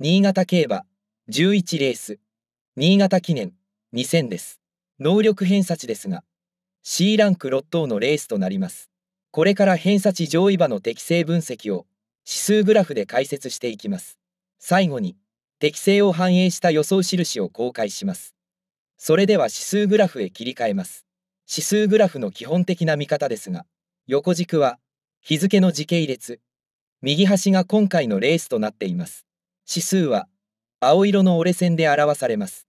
新潟競馬11レース新潟記念2000です能力偏差値ですが C ランク6等のレースとなりますこれから偏差値上位馬の適正分析を指数グラフで解説していきます最後に適性を反映した予想印を公開しますそれでは指数グラフへ切り替えます指数グラフの基本的な見方ですが横軸は日付の時系列右端が今回のレースとなっています指数は青色の折れ線で表されます。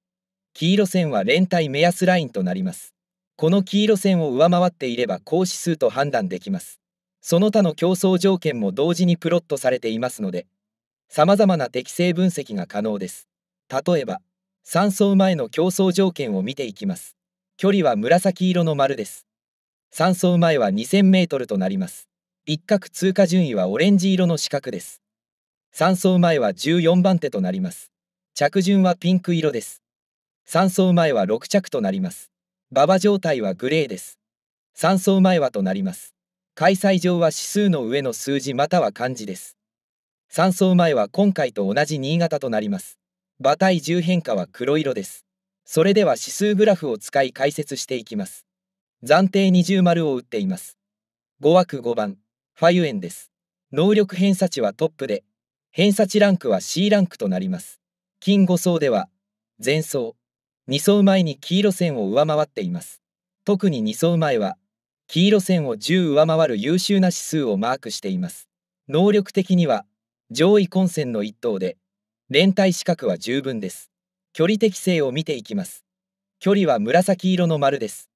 黄色線は連帯目安ラインとなります。この黄色線を上回っていれば高指数と判断できます。その他の競争条件も同時にプロットされていますので、様々な適正分析が可能です。例えば、3層前の競争条件を見ていきます。距離は紫色の丸です。3層前は2000メートルとなります。一角通過順位はオレンジ色の四角です。3走前は14番手となります。着順はピンク色です。3走前は6着となります。馬場状態はグレーです。3走前はとなります。開催場は指数の上の数字または漢字です。3走前は今回と同じ新潟となります。馬体重変化は黒色です。それでは指数グラフを使い解説していきます。暫定二重丸を打っています。5枠5番、ファユエンです。能力偏差値はトップで偏差値ランクは C ランクとなります。金5層では、前層、2層前に黄色線を上回っています。特に2層前は、黄色線を10上回る優秀な指数をマークしています。能力的には、上位混戦の1等で、連帯資格は十分です。距離適性を見ていきます。距離は紫色の丸です。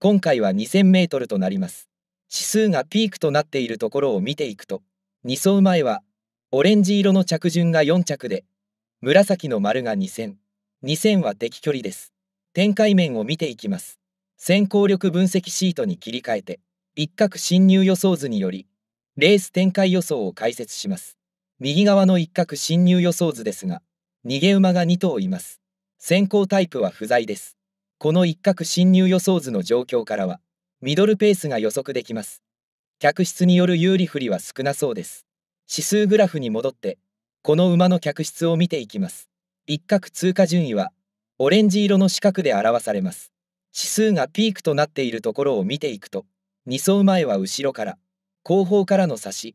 今回は2000メートルとなります。指数がピークとなっているところを見ていくと、2走前はオレンジ色の着順が4着で、紫の丸が2 0 0 0 2 0 0 0は敵距離です。展開面を見ていきます。先行力分析シートに切り替えて、一角侵入予想図により、レース展開予想を解説します。右側の一角侵入予想図ですが、逃げ馬が2頭います。先行タイプは不在です。この一角侵入予想図の状況からは、ミドルペースが予測できます。客室による有利不利は少なそうです。指数グラフに戻って、この馬の客室を見ていきます。一角通過順位は、オレンジ色の四角で表されます。指数がピークとなっているところを見ていくと、2走前は後ろから、後方からの差し、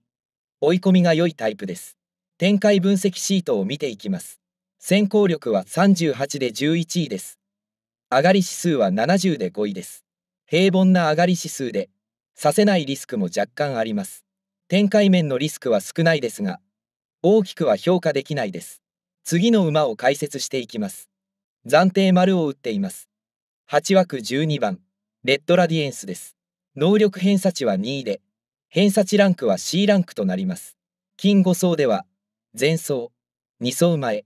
追い込みが良いタイプです。展開分析シートを見ていきます。先行力は38で11位です。上がり指数は70で5位です。平凡な上がり指数で、させないリスクも若干あります。展開面のリスクは少ないですが、大きくは評価できないです。次の馬を解説していきます。暫定丸を打っています。8枠12番、レッドラディエンスです。能力偏差値は2位で、偏差値ランクは C ランクとなります。金5層では、前走、2層前、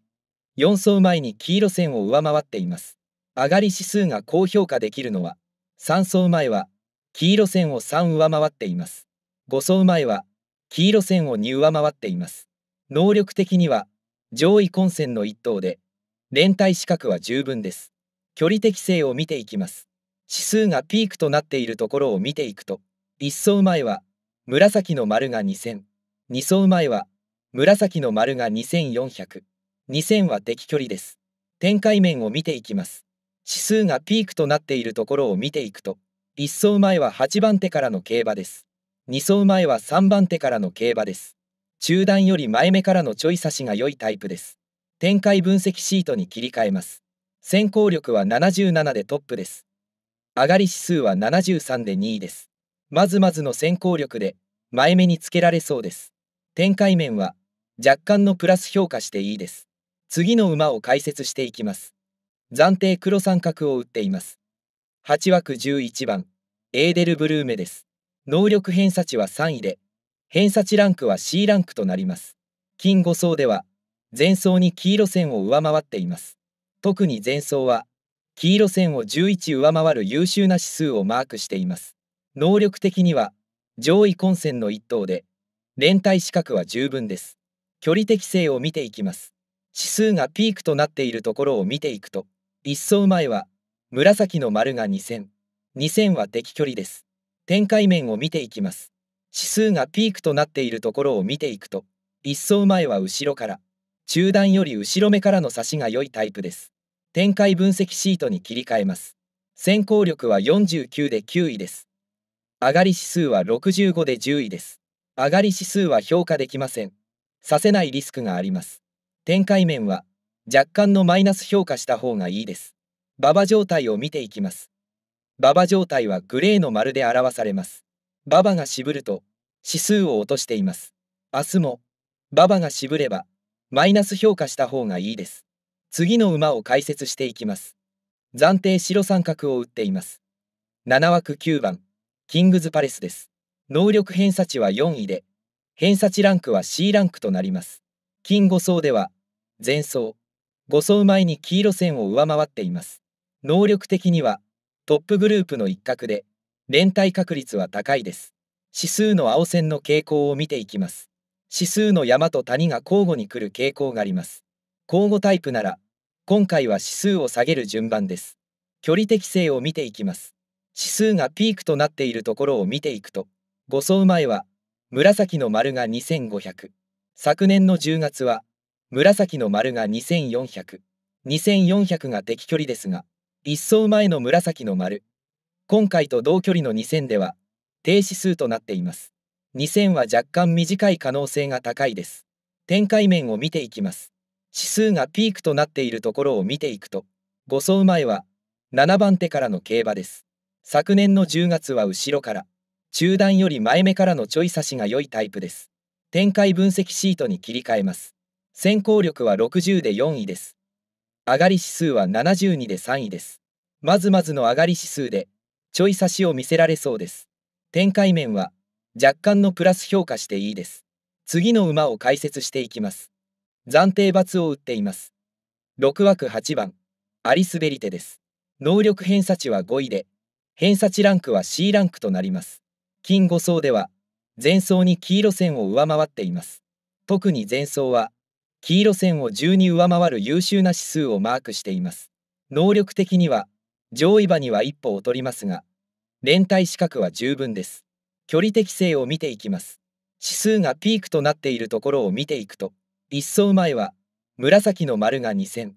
4層前に黄色線を上回っています。上がり指数が高評価できるのは、3層前は、黄色線を3上回っています。5層前は、黄色線をに上回っています。能力的には上位混戦の一頭で、連帯資格は十分です。距離適性を見ていきます。指数がピークとなっているところを見ていくと、1走前は紫の丸が2000、2走前は紫の丸が2400、2000は敵距離です。展開面を見ていきます。指数がピークとなっているところを見ていくと、1走前は8番手からの競馬です。2走前は3番手からの競馬です。中段より前目からのちょい差しが良いタイプです。展開分析シートに切り替えます。先行力は77でトップです。上がり指数は73で2位です。まずまずの先行力で前目につけられそうです。展開面は若干のプラス評価していいです。次の馬を解説していきます。暫定黒三角を打っています。8枠11番、エーデルブルーメです。能力偏差値は3位で、偏差値ランクは C ランクとなります。金5層では、前層に黄色線を上回っています。特に前層は、黄色線を11上回る優秀な指数をマークしています。能力的には、上位混戦の1等で、連帯資格は十分です。距離適性を見ていきます。指数がピークとなっているところを見ていくと、1層前は、紫の丸が2000、2000は敵距離です。展開面を見ていきます。指数がピークとなっているところを見ていくと、一層前は後ろから、中段より後ろ目からの差しが良いタイプです。展開分析シートに切り替えます。先行力は49で9位です。上がり指数は65で10位です。上がり指数は評価できません。させないリスクがあります。展開面は若干のマイナス評価した方がいいです。馬場状態を見ていきます。馬場状態はグレーの丸で表されます。馬場が渋ると指数を落としています。明日も馬場が渋ればマイナス評価した方がいいです。次の馬を解説していきます。暫定白三角を打っています。7枠9番、キングズパレスです。能力偏差値は4位で、偏差値ランクは C ランクとなります。金5層では、前走、5層前に黄色線を上回っています。能力的には、トップグループの一角で、連帯確率は高いです。指数の青線の傾向を見ていきます。指数の山と谷が交互に来る傾向があります。交互タイプなら、今回は指数を下げる順番です。距離適性を見ていきます。指数がピークとなっているところを見ていくと、5走前は、紫の丸が2500。昨年の10月は、紫の丸が2400。2400が適距離ですが、一層前の紫の丸今回と同距離の2000では停止数となっています2000は若干短い可能性が高いです展開面を見ていきます指数がピークとなっているところを見ていくと5走前は7番手からの競馬です昨年の10月は後ろから中段より前目からのちょい差しが良いタイプです展開分析シートに切り替えます先行力は60で4位です上がり指数は72で3位ですまずまずの上がり指数で、ちょい差しを見せられそうです。展開面は、若干のプラス評価していいです。次の馬を解説していきます。暫定罰を打っています。6枠8番、アリスベリテです。能力偏差値は5位で、偏差値ランクは C ランクとなります。金5層では、前走に黄色線を上回っています。特に前走は、黄色線を10に上回る優秀な指数をマークしています。能力的には、上位馬には一歩劣りますが、連帯資格は十分です。距離適性を見ていきます。指数がピークとなっているところを見ていくと、一走前は、紫の丸が2000、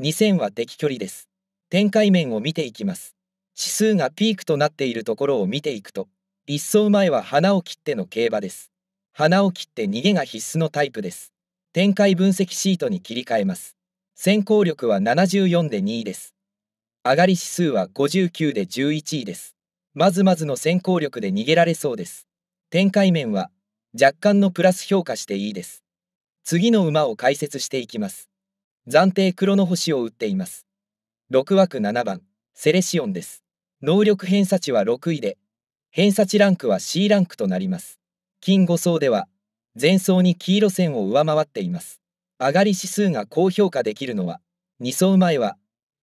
2000は敵距離です。展開面を見ていきます。指数がピークとなっているところを見ていくと、一走前は花を切っての競馬です。花を切って逃げが必須のタイプです。展開分析シートに切り替えます。先行力は74で2位です。上がり指数は59で11位です。まずまずの先行力で逃げられそうです。展開面は若干のプラス評価していいです。次の馬を解説していきます。暫定黒の星を打っています。6枠7番、セレシオンです。能力偏差値は6位で、偏差値ランクは C ランクとなります。金5層では、前走に黄色線を上回っています。上がり指数が高評価できるのは、2走前は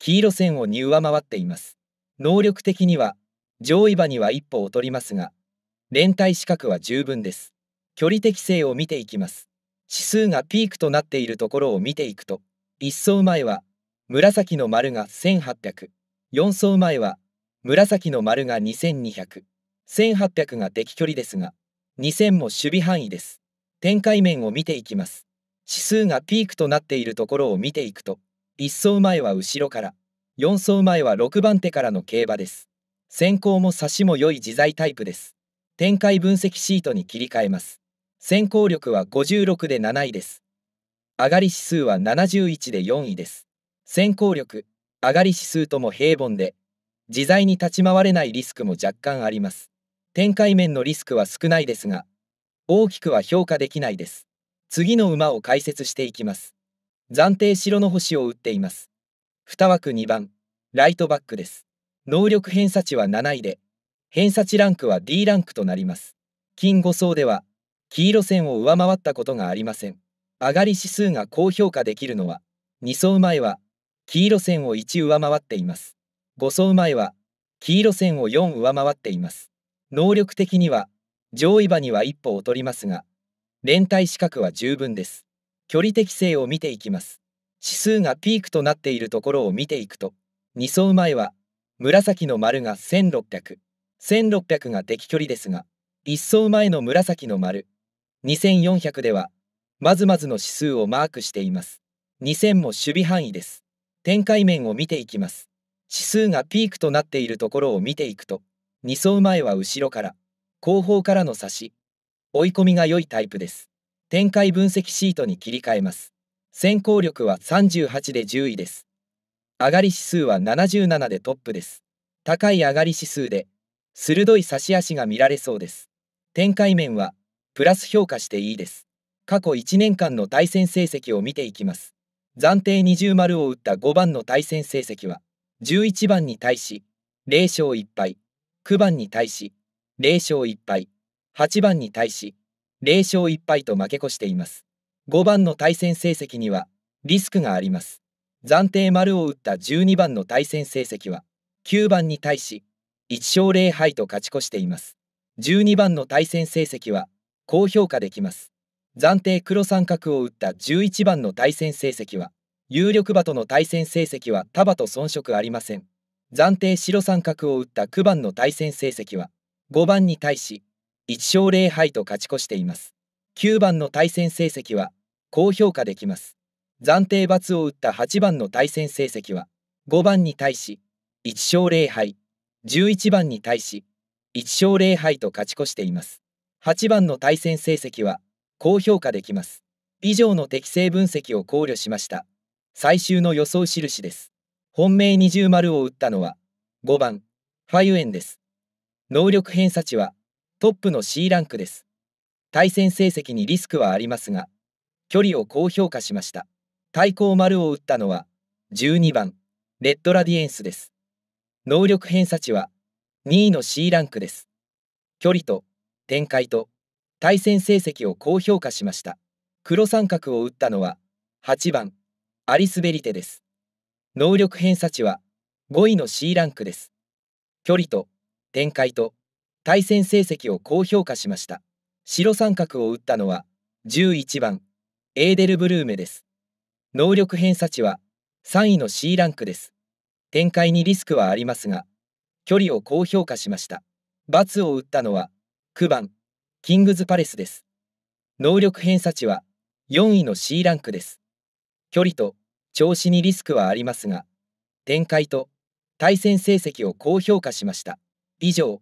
黄色線を2上回っています。能力的には上位馬には一歩劣りますが、連帯資格は十分です。距離適性を見ていきます。指数がピークとなっているところを見ていくと、1走前は紫の丸が1800、4走前は紫の丸が2200、1800が敵距離ですが、2000も守備範囲です。展開面を見ていきます。指数がピークとなっているところを見ていくと、1走前は後ろから、4走前は6番手からの競馬です。先行も差しも良い自在タイプです。展開分析シートに切り替えます。先行力は56で7位です。上がり指数は71で4位です。先行力、上がり指数とも平凡で、自在に立ち回れないリスクも若干あります。展開面のリスクは少ないですが、大きくは評価できないです。次の馬を解説していきます。暫定白の星を打っています。2枠2番、ライトバックです。能力偏差値は7位で、偏差値ランクは D ランクとなります。金5層では、黄色線を上回ったことがありません。上がり指数が高評価できるのは、2層前は、黄色線を1上回っています。5層前は、黄色線を4上回っています。能力的には、上位馬には一歩劣りますが、連帯資格は十分です。距離適性を見ていきます。指数がピークとなっているところを見ていくと、2走前は、紫の丸が1600、1600が適距離ですが、1走前の紫の丸、2400では、まずまずの指数をマークしています。2000も守備範囲です。展開面を見ていきます。指数がピークとなっているところを見ていくと、2走前は後ろから、後方からの差し、追い込みが良いタイプです。展開分析シートに切り替えます。先行力は38で10位です。上がり指数は77でトップです。高い上がり指数で、鋭い差し足が見られそうです。展開面は、プラス評価していいです。過去1年間の対戦成績を見ていきます。暫定20丸を打った5番の対戦成績は、11番に対し、0勝1敗、9番に対し、0勝1敗、8番に対し、0勝1敗と負け越しています。5番の対戦成績にはリスクがあります。暫定丸を打った12番の対戦成績は9番に対し1勝0敗と勝ち越しています。12番の対戦成績は高評価できます。暫定黒三角を打った11番の対戦成績は有力馬との対戦成績は束と遜色ありません。暫定白三角を打った9番の対戦成績は5番に対し1勝0敗と勝ち越しています。9番の対戦成績は高評価できます。暫定罰を打った8番の対戦成績は5番に対し1勝0敗、11番に対し1勝0敗と勝ち越しています。8番の対戦成績は高評価できます。以上の適正分析を考慮しました。最終の予想印です。本命二重丸を打ったのは5番ファユエンです。能力偏差値はトップの C ランクです。対戦成績にリスクはありますが、距離を高評価しました。対抗丸を打ったのは、12番、レッドラディエンスです。能力偏差値は、2位の C ランクです。距離と、展開と、対戦成績を高評価しました。黒三角を打ったのは、8番、アリスベリテです。能力偏差値は、5位の C ランクです。距離と、展開と、対戦成績を高評価しました。白三角を打ったのは11番エーデルブルーメです。能力偏差値は3位の C ランクです。展開にリスクはありますが、距離を高評価しました。×を打ったのは9番キングズパレスです。能力偏差値は4位の C ランクです。距離と調子にリスクはありますが、展開と対戦成績を高評価しました。以上、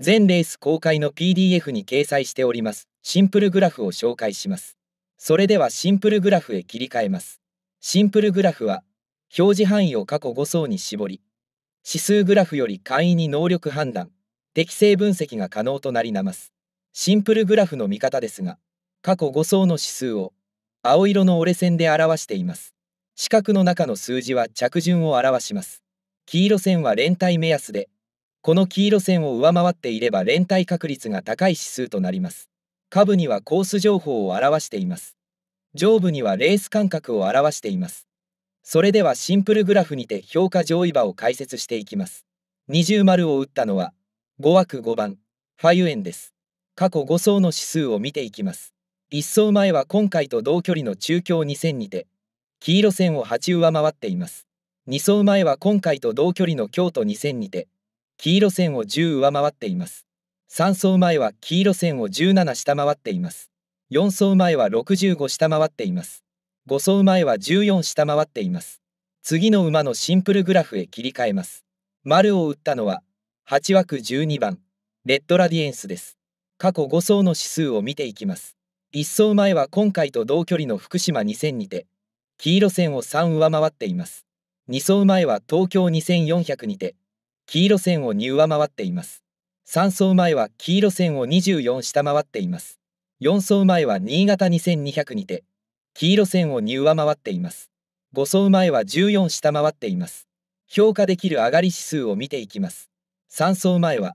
全レース公開の PDF に掲載しておりますシンプルグラフを紹介します。それではシンプルグラフへ切り替えます。シンプルグラフは、表示範囲を過去5層に絞り、指数グラフより簡易に能力判断、適正分析が可能となりなます。シンプルグラフの見方ですが、過去5層の指数を青色の折れ線で表しています。四角の中の数字は着順を表します。黄色線は連帯目安で、この黄色線を上回っていれば連帯確率が高い指数となります。下部にはコース情報を表しています。上部にはレース間隔を表しています。それではシンプルグラフにて評価上位場を解説していきます。二重丸を打ったのは、5枠5番、ファユエンです。過去5走の指数を見ていきます。1走前は今回と同距離の中京2000にて、黄色線を8上回っています。2走前は今回と同距離の京都2000にて、黄色線を10上回っています。3走前は黄色線を17下回っています。4走前は65下回っています。5走前は14下回っています。次の馬のシンプルグラフへ切り替えます。丸を打ったのは、8枠12番、レッドラディエンスです。過去5走の指数を見ていきます。1走前は今回と同距離の福島2000にて、黄色線を3上回っています。2走前は東京2400にて、黄色線を2上回っています。3走前は黄色線を24下回っています。4走前は新潟2200にて、黄色線を2上回っています。5走前は14下回っています。評価できる上がり指数を見ていきます。3走前は、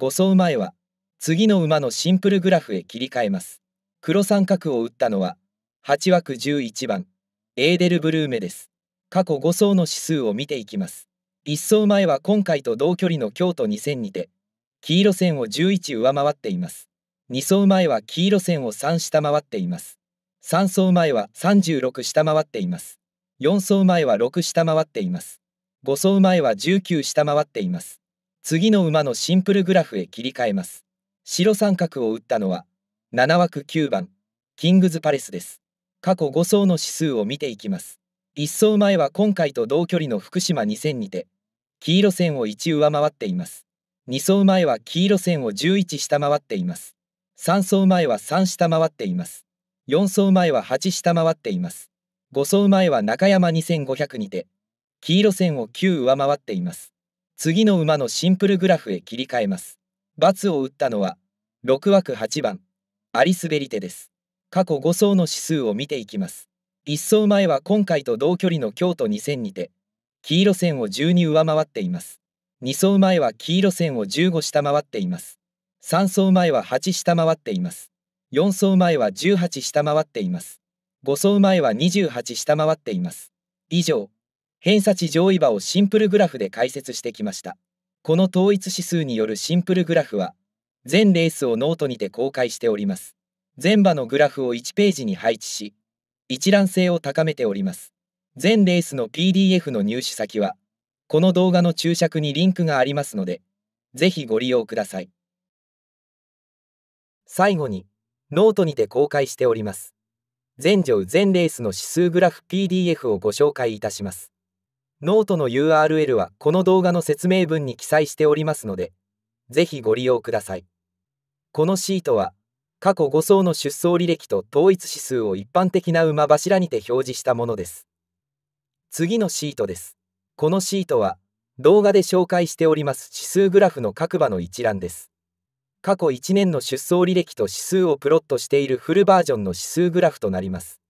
5走前は、次の馬のシンプルグラフへ切り替えます。黒三角を打ったのは、8枠11番、エーデルブルーメです。過去5走の指数を見ていきます。一走前は今回と同距離の京都2000にて、黄色線を11上回っています。2走前は黄色線を3下回っています。3走前は36下回っています。4走前は6下回っています。5走前は19下回っています。次の馬のシンプルグラフへ切り替えます。白三角を打ったのは、7枠9番、キングズパレスです。過去5走の指数を見ていきます。一走前は今回と同距離の福島2000にて、黄色線を1上回っています。2走前は黄色線を11下回っています。3走前は3下回っています。4走前は8下回っています。5走前は中山2500にて、黄色線を9上回っています。次の馬のシンプルグラフへ切り替えます。×を打ったのは、6枠8番、アリスベリテです。過去5走の指数を見ていきます。一走前は今回と同距離の京都2000にて、黄色線を12上回っています。2走前は黄色線を15下回っています。3走前は8下回っています。4走前は18下回っています。5走前は28下回っています。以上、偏差値上位場をシンプルグラフで解説してきました。この統一指数によるシンプルグラフは、全レースをノートにて公開しております。全場のグラフを1ページに配置し、一覧性を高めております。全レースの PDF の入手先は、この動画の注釈にリンクがありますので、ぜひご利用ください。最後に、ノートにて公開しております。全乗全レースの指数グラフ PDF をご紹介いたします。ノートの URL はこの動画の説明文に記載しておりますので、ぜひご利用ください。このシートは過去5層の出走履歴と統一指数を一般的な馬柱にて表示したものです。次のシートです。このシートは、動画で紹介しております指数グラフの各馬の一覧です。過去1年の出走履歴と指数をプロットしているフルバージョンの指数グラフとなります。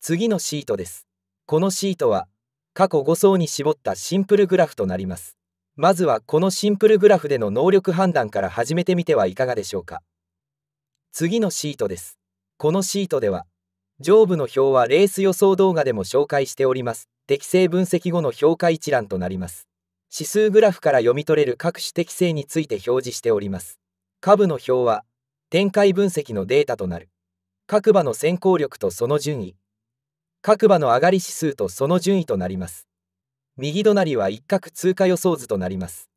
次のシートです。このシートは、過去5層に絞ったシンプルグラフとなります。まずはこのシンプルグラフでの能力判断から始めてみてはいかがでしょうか。次のシートです。このシートでは、上部の表はレース予想動画でも紹介しております。適正分析後の評価一覧となります。指数グラフから読み取れる各種適正について表示しております。下部の表は、展開分析のデータとなる。各馬の先行力とその順位。各馬の上がり指数とその順位となります。右隣は一角通過予想図となります。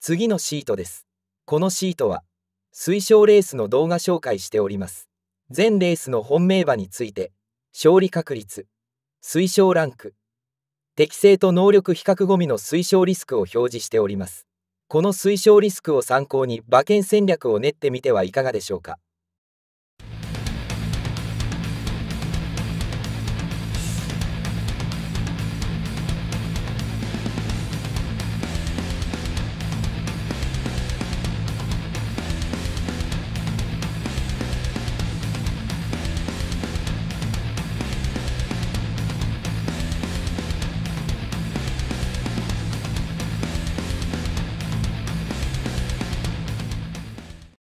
次のシートです。このシートは、推奨レースの動画紹介しております。全レースの本命馬について、勝利確率、推奨ランク、適正と能力比較ゴミの推奨リスクを表示しております。この推奨リスクを参考に馬券戦略を練ってみてはいかがでしょうか。